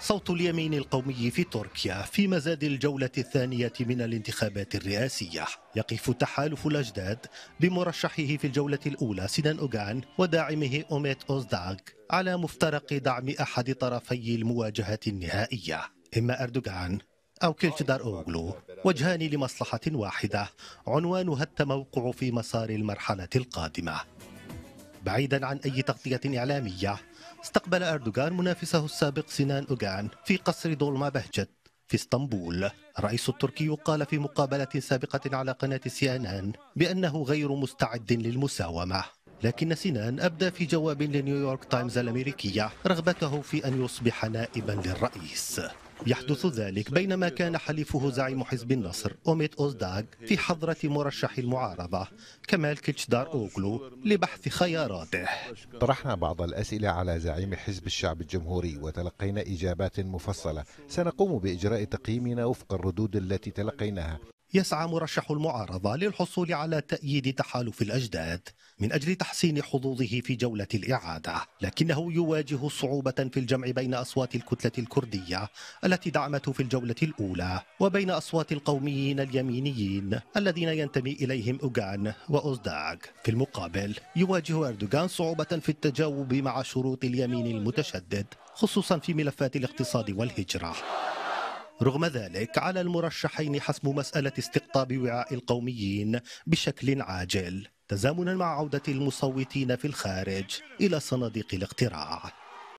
صوت اليمين القومي في تركيا في مزاد الجولة الثانية من الانتخابات الرئاسية يقف تحالف الأجداد بمرشحه في الجولة الأولى سينان أوغان وداعمه أوميت أوزداغ على مفترق دعم أحد طرفي المواجهة النهائية إما أردوغان أو كيلتدار أوغلو وجهان لمصلحة واحدة عنوانها التموقع في مسار المرحلة القادمة بعيدا عن أي تغطية إعلامية استقبل أردوغان منافسه السابق سنان أوغان في قصر دولما بهجت في اسطنبول الرئيس التركي قال في مقابلة سابقة على قناة سي أن أن بأنه غير مستعد للمساومة لكن سنان أبدى في جواب لنيويورك تايمز الأمريكية رغبته في أن يصبح نائبا للرئيس يحدث ذلك بينما كان حليفه زعيم حزب النصر أوميت أوزداغ في حضرة مرشح المعارضة كمال كيتشدار أوغلو لبحث خياراته طرحنا بعض الأسئلة على زعيم حزب الشعب الجمهوري وتلقينا إجابات مفصلة سنقوم بإجراء تقييمنا وفق الردود التي تلقيناها يسعى مرشح المعارضة للحصول على تأييد تحالف الأجداد من أجل تحسين حظوظه في جولة الإعادة لكنه يواجه صعوبة في الجمع بين أصوات الكتلة الكردية التي دعمته في الجولة الأولى وبين أصوات القوميين اليمينيين الذين ينتمي إليهم أوغان وأوزداغ في المقابل يواجه أردوغان صعوبة في التجاوب مع شروط اليمين المتشدد خصوصا في ملفات الاقتصاد والهجرة رغم ذلك على المرشحين حسم مسألة استقطاب وعاء القوميين بشكل عاجل تزامنا مع عودة المصوتين في الخارج إلى صناديق الاقتراع